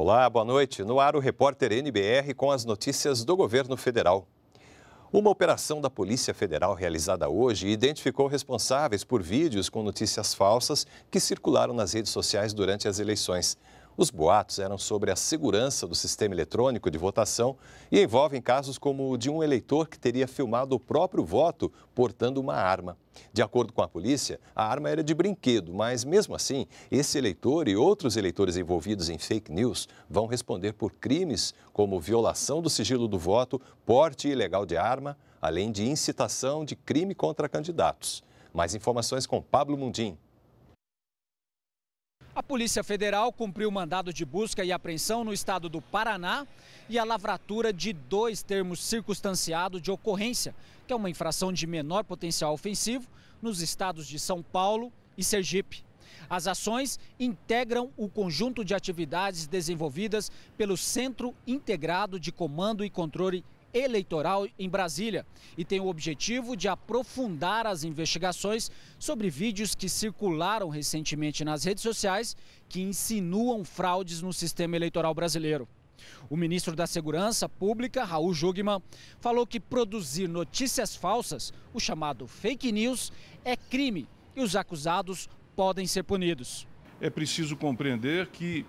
Olá, boa noite. No ar o repórter NBR com as notícias do governo federal. Uma operação da Polícia Federal realizada hoje identificou responsáveis por vídeos com notícias falsas que circularam nas redes sociais durante as eleições. Os boatos eram sobre a segurança do sistema eletrônico de votação e envolvem casos como o de um eleitor que teria filmado o próprio voto portando uma arma. De acordo com a polícia, a arma era de brinquedo, mas mesmo assim, esse eleitor e outros eleitores envolvidos em fake news vão responder por crimes como violação do sigilo do voto, porte ilegal de arma, além de incitação de crime contra candidatos. Mais informações com Pablo Mundim. A Polícia Federal cumpriu mandado de busca e apreensão no estado do Paraná e a lavratura de dois termos circunstanciados de ocorrência, que é uma infração de menor potencial ofensivo, nos estados de São Paulo e Sergipe. As ações integram o conjunto de atividades desenvolvidas pelo Centro Integrado de Comando e Controle eleitoral em Brasília e tem o objetivo de aprofundar as investigações sobre vídeos que circularam recentemente nas redes sociais que insinuam fraudes no sistema eleitoral brasileiro. O ministro da Segurança Pública, Raul Jugman, falou que produzir notícias falsas, o chamado fake news, é crime e os acusados podem ser punidos. É preciso compreender que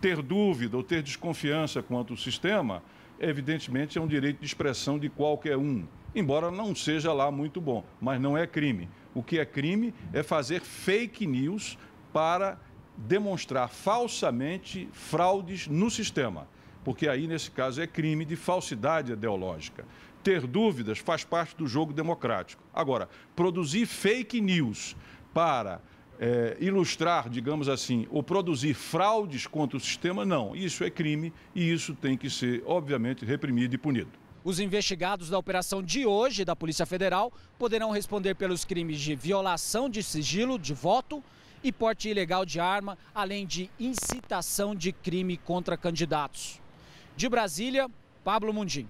ter dúvida ou ter desconfiança quanto ao sistema, evidentemente é um direito de expressão de qualquer um, embora não seja lá muito bom, mas não é crime. O que é crime é fazer fake news para demonstrar falsamente fraudes no sistema, porque aí, nesse caso, é crime de falsidade ideológica. Ter dúvidas faz parte do jogo democrático. Agora, produzir fake news para é, ilustrar, digamos assim, ou produzir fraudes contra o sistema, não. Isso é crime e isso tem que ser, obviamente, reprimido e punido. Os investigados da operação de hoje da Polícia Federal poderão responder pelos crimes de violação de sigilo de voto e porte ilegal de arma, além de incitação de crime contra candidatos. De Brasília, Pablo Mundim.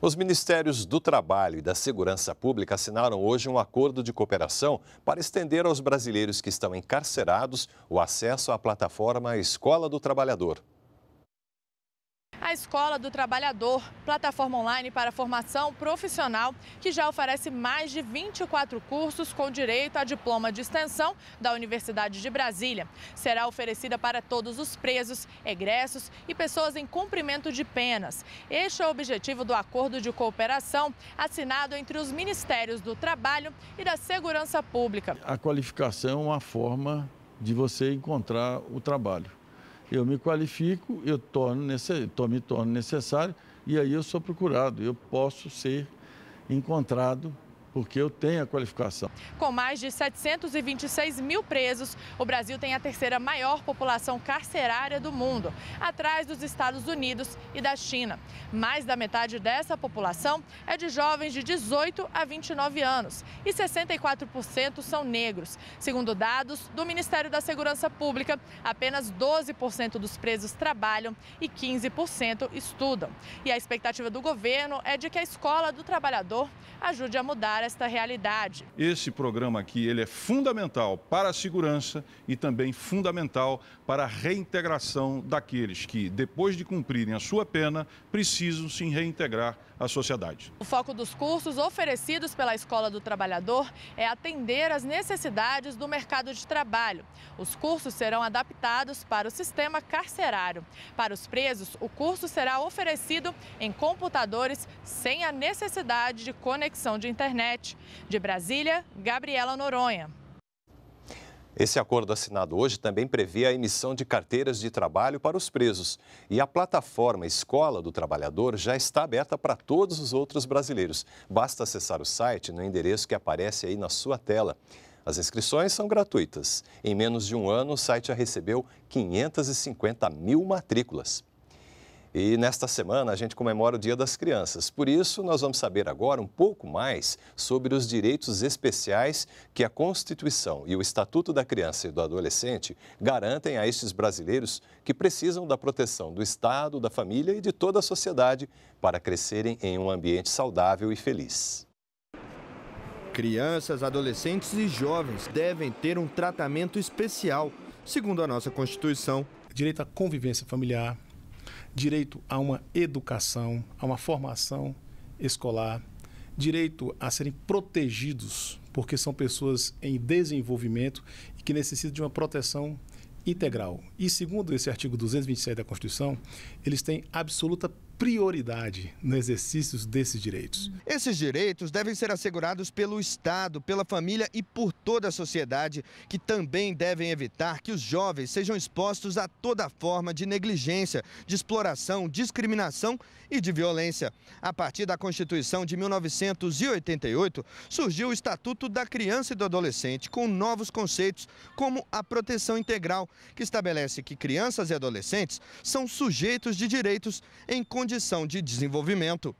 Os Ministérios do Trabalho e da Segurança Pública assinaram hoje um acordo de cooperação para estender aos brasileiros que estão encarcerados o acesso à plataforma Escola do Trabalhador. A Escola do Trabalhador, plataforma online para formação profissional, que já oferece mais de 24 cursos com direito a diploma de extensão da Universidade de Brasília. Será oferecida para todos os presos, egressos e pessoas em cumprimento de penas. Este é o objetivo do acordo de cooperação assinado entre os Ministérios do Trabalho e da Segurança Pública. A qualificação é uma forma de você encontrar o trabalho eu me qualifico, eu torno necess... me torno necessário e aí eu sou procurado, eu posso ser encontrado porque eu tenho a qualificação. Com mais de 726 mil presos, o Brasil tem a terceira maior população carcerária do mundo, atrás dos Estados Unidos e da China. Mais da metade dessa população é de jovens de 18 a 29 anos e 64% são negros. Segundo dados do Ministério da Segurança Pública, apenas 12% dos presos trabalham e 15% estudam. E a expectativa do governo é de que a escola do trabalhador ajude a mudar esta realidade. Esse programa aqui ele é fundamental para a segurança e também fundamental para a reintegração daqueles que, depois de cumprirem a sua pena, precisam se reintegrar à sociedade. O foco dos cursos oferecidos pela Escola do Trabalhador é atender às necessidades do mercado de trabalho. Os cursos serão adaptados para o sistema carcerário. Para os presos, o curso será oferecido em computadores sem a necessidade de conexão conexão de internet. De Brasília, Gabriela Noronha. Esse acordo assinado hoje também prevê a emissão de carteiras de trabalho para os presos. E a plataforma Escola do Trabalhador já está aberta para todos os outros brasileiros. Basta acessar o site no endereço que aparece aí na sua tela. As inscrições são gratuitas. Em menos de um ano, o site já recebeu 550 mil matrículas. E nesta semana a gente comemora o Dia das Crianças. Por isso, nós vamos saber agora um pouco mais sobre os direitos especiais que a Constituição e o Estatuto da Criança e do Adolescente garantem a estes brasileiros que precisam da proteção do Estado, da família e de toda a sociedade para crescerem em um ambiente saudável e feliz. Crianças, adolescentes e jovens devem ter um tratamento especial, segundo a nossa Constituição. Direito à convivência familiar, direito a uma educação, a uma formação escolar, direito a serem protegidos, porque são pessoas em desenvolvimento e que necessitam de uma proteção integral. E segundo esse artigo 227 da Constituição, eles têm absoluta prioridade no exercício desses direitos. Esses direitos devem ser assegurados pelo Estado, pela família e por toda a sociedade, que também devem evitar que os jovens sejam expostos a toda forma de negligência, de exploração, discriminação e de violência. A partir da Constituição de 1988, surgiu o Estatuto da Criança e do Adolescente, com novos conceitos, como a proteção integral, que estabelece que crianças e adolescentes são sujeitos de direitos em condições condição de desenvolvimento.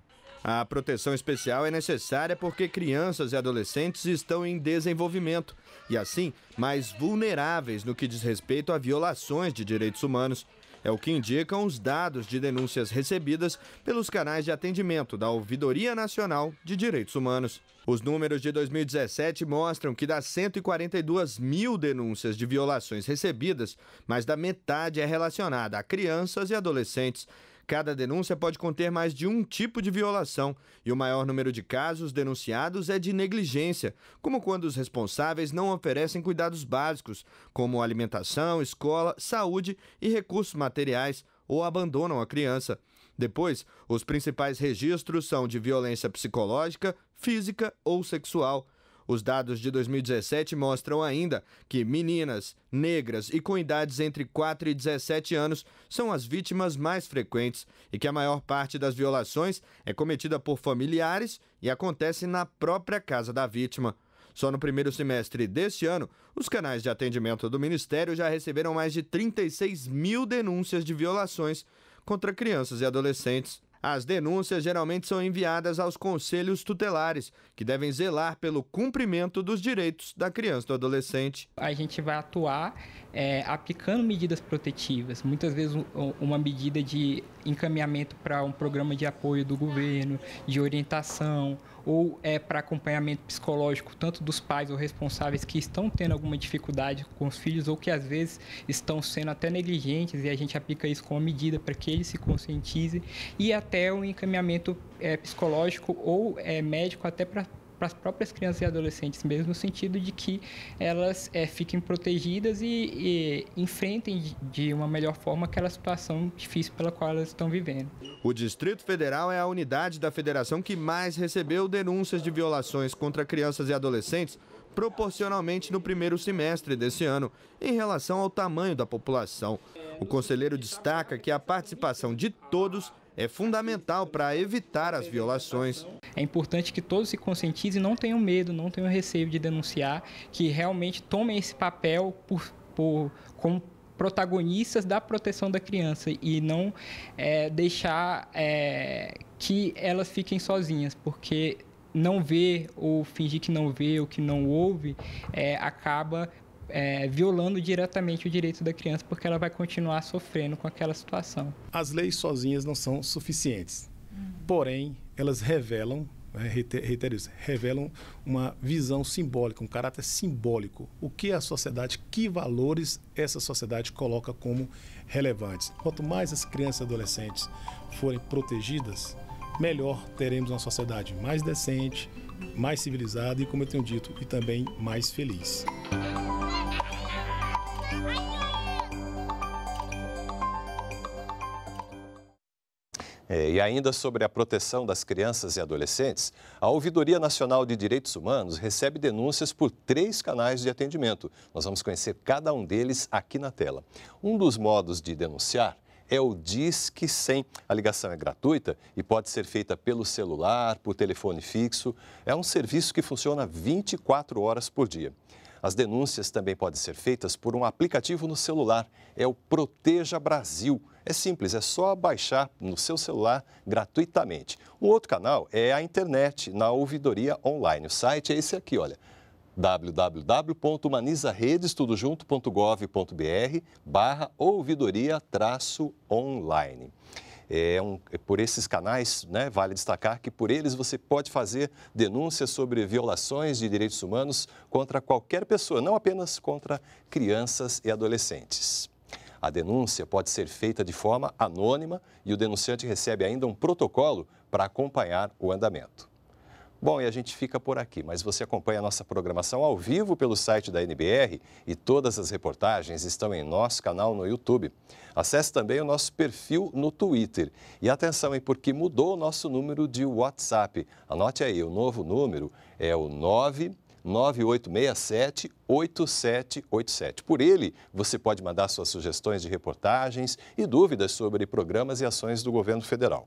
A proteção especial é necessária porque crianças e adolescentes estão em desenvolvimento e, assim, mais vulneráveis no que diz respeito a violações de direitos humanos. É o que indicam os dados de denúncias recebidas pelos canais de atendimento da Ouvidoria Nacional de Direitos Humanos. Os números de 2017 mostram que das 142 mil denúncias de violações recebidas, mais da metade é relacionada a crianças e adolescentes. Cada denúncia pode conter mais de um tipo de violação e o maior número de casos denunciados é de negligência, como quando os responsáveis não oferecem cuidados básicos, como alimentação, escola, saúde e recursos materiais ou abandonam a criança. Depois, os principais registros são de violência psicológica, física ou sexual os dados de 2017 mostram ainda que meninas, negras e com idades entre 4 e 17 anos são as vítimas mais frequentes e que a maior parte das violações é cometida por familiares e acontece na própria casa da vítima. Só no primeiro semestre deste ano, os canais de atendimento do Ministério já receberam mais de 36 mil denúncias de violações contra crianças e adolescentes. As denúncias geralmente são enviadas aos conselhos tutelares, que devem zelar pelo cumprimento dos direitos da criança e do adolescente. A gente vai atuar é, aplicando medidas protetivas, muitas vezes uma medida de encaminhamento para um programa de apoio do governo, de orientação ou é para acompanhamento psicológico, tanto dos pais ou responsáveis que estão tendo alguma dificuldade com os filhos ou que às vezes estão sendo até negligentes e a gente aplica isso como medida para que eles se conscientizem e até o encaminhamento é, psicológico ou é, médico até para para as próprias crianças e adolescentes mesmo, no sentido de que elas é, fiquem protegidas e, e enfrentem de, de uma melhor forma aquela situação difícil pela qual elas estão vivendo. O Distrito Federal é a unidade da federação que mais recebeu denúncias de violações contra crianças e adolescentes proporcionalmente no primeiro semestre desse ano, em relação ao tamanho da população. O conselheiro destaca que a participação de todos é fundamental para evitar as violações é importante que todos se conscientizem, não tenham medo, não tenham receio de denunciar, que realmente tomem esse papel por, por como protagonistas da proteção da criança e não é, deixar é, que elas fiquem sozinhas, porque não ver ou fingir que não vê ou que não ouve é, acaba é, violando diretamente o direito da criança, porque ela vai continuar sofrendo com aquela situação. As leis sozinhas não são suficientes porém elas revelam né, reitero isso, revelam uma visão simbólica, um caráter simbólico. O que a sociedade, que valores essa sociedade coloca como relevantes. Quanto mais as crianças e adolescentes forem protegidas, melhor teremos uma sociedade mais decente, mais civilizada e, como eu tenho dito, e também mais feliz. É, e ainda sobre a proteção das crianças e adolescentes, a Ouvidoria Nacional de Direitos Humanos recebe denúncias por três canais de atendimento. Nós vamos conhecer cada um deles aqui na tela. Um dos modos de denunciar é o Disque 100. A ligação é gratuita e pode ser feita pelo celular, por telefone fixo. É um serviço que funciona 24 horas por dia. As denúncias também podem ser feitas por um aplicativo no celular. É o Proteja Brasil. É simples, é só baixar no seu celular gratuitamente. O outro canal é a internet, na ouvidoria online. O site é esse aqui, olha www.humanizarredestudojunto.gov.br barra ouvidoria traço online. É um, é por esses canais, né, vale destacar que por eles você pode fazer denúncias sobre violações de direitos humanos contra qualquer pessoa, não apenas contra crianças e adolescentes. A denúncia pode ser feita de forma anônima e o denunciante recebe ainda um protocolo para acompanhar o andamento. Bom, e a gente fica por aqui, mas você acompanha a nossa programação ao vivo pelo site da NBR e todas as reportagens estão em nosso canal no YouTube. Acesse também o nosso perfil no Twitter. E atenção, hein, porque mudou o nosso número de WhatsApp. Anote aí, o novo número é o 998678787. Por ele, você pode mandar suas sugestões de reportagens e dúvidas sobre programas e ações do governo federal.